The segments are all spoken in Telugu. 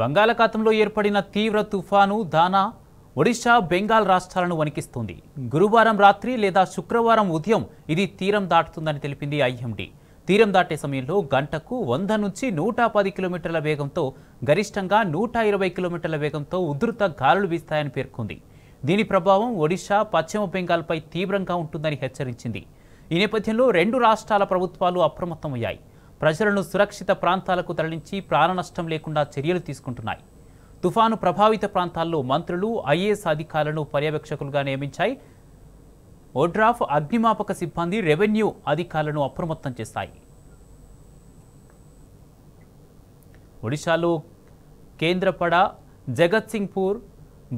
బంగాళాఖాతంలో ఏర్పడిన తీవ్ర తుఫాను దానా ఒడిశా బెంగాల్ రాష్ట్రాలను వణికిస్తుంది గురువారం రాత్రి లేదా శుక్రవారం ఉదయం ఇది తీరం దాటుతుందని తెలిపింది ఐఎండీ తీరం దాటే సమయంలో గంటకు వంద నుంచి నూట పది కిలోమీటర్ల వేగంతో గరిష్టంగా నూట ఇరవై కిలోమీటర్ల వేగంతో ఉధృత గాలులు వీస్తాయని పేర్కొంది దీని ప్రభావం ఒడిశా పశ్చిమ బెంగాల్పై తీవ్రంగా ఉంటుందని హెచ్చరించింది ఈ నేపథ్యంలో రెండు రాష్ట్రాల ప్రభుత్వాలు అప్రమత్తమయ్యాయి ప్రజలను సురక్షిత ప్రాంతాలకు తరలించి ప్రాణనష్టం లేకుండా చర్యలు తీసుకుంటున్నాయి తుఫాను ప్రభావిత ప్రాంతాల్లో మంత్రులు ఐఏఎస్ అధికారులను పర్యవేక్షకులుగా నియమించాయి ఓడ్రాఫ్ అగ్నిమాపక సిబ్బంది రెవెన్యూ అధికారులను అప్రమత్తం చేస్తాయి ఒడిశాలో కేంద్రపడ జగత్సింగ్పూర్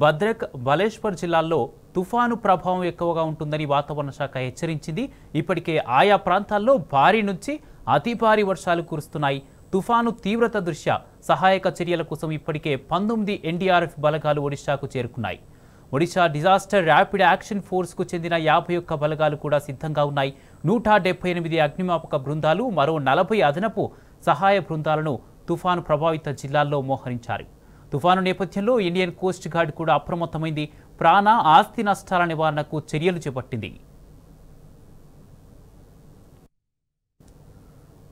భద్రక్ బలేశ్వర్ జిల్లాల్లో తుఫాను ప్రభావం ఎక్కువగా ఉంటుందని వాతావరణ శాఖ హెచ్చరించింది ఇప్పటికే ఆయా ప్రాంతాల్లో భారీ నుంచి అతి భారీ వర్షాలు కురుస్తున్నాయి తుఫాను తీవ్రత దృష్ట్యా సహాయక చర్యల కోసం ఇప్పటికే పంతొమ్మిది ఎన్డీఆర్ఎఫ్ బలగాలు ఒడిశాకు చేరుకున్నాయి ఒడిశా డిజాస్టర్ ర్యాపిడ్ యాక్షన్ ఫోర్స్కు చెందిన యాభై ఒక్క బలగాలు కూడా సిద్ధంగా ఉన్నాయి నూట డెబ్బై ఎనిమిది అగ్నిమాపక బృందాలు మరో నలభై అదనపు సహాయ బృందాలను తుఫాను ప్రభావిత జిల్లాల్లో మోహరించారు తుఫాను నేపథ్యంలో ఇండియన్ కోస్ట్ గార్డ్ కూడా అప్రమత్తమైంది ప్రాణ ఆస్తి నష్టాల నివారణకు చర్యలు చేపట్టింది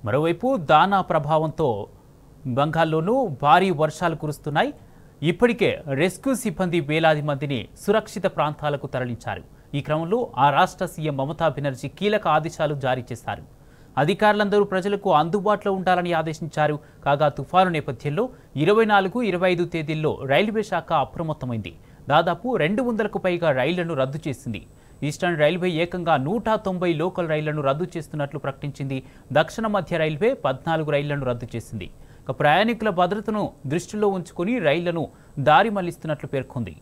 మరోవైపు దానా ప్రభావంతో బంగాల్లోనూ భారీ వర్షాలు కురుస్తున్నాయి ఇప్పటికే రెస్క్యూ సిబ్బంది వేలాది మందిని సురక్షిత ప్రాంతాలకు తరలించారు ఈ క్రమంలో ఆ రాష్ట్ర సీఎం మమతా బెనర్జీ కీలక ఆదేశాలు జారీ చేశారు అధికారులందరూ ప్రజలకు అందుబాటులో ఉండాలని ఆదేశించారు కాగా తుఫాను నేపథ్యంలో ఇరవై నాలుగు ఇరవై ఐదు తేదీల్లో రైల్వే శాఖ అప్రమత్తమైంది దాదాపు రెండు వందలకు పైగా రైళ్లను రద్దు చేసింది ఈస్టర్న్ రైల్వే ఏకంగా నూట తొంభై లోకల్ రైళ్లను రద్దు చేస్తున్నట్లు ప్రకటించింది దక్షిణ మధ్య రైల్వే పద్నాలుగు రైళ్లను రద్దు చేసింది ప్రయాణికుల భద్రతను దృష్టిలో ఉంచుకుని రైళ్లను దారి మళ్లిస్తున్నట్లు పేర్కొంది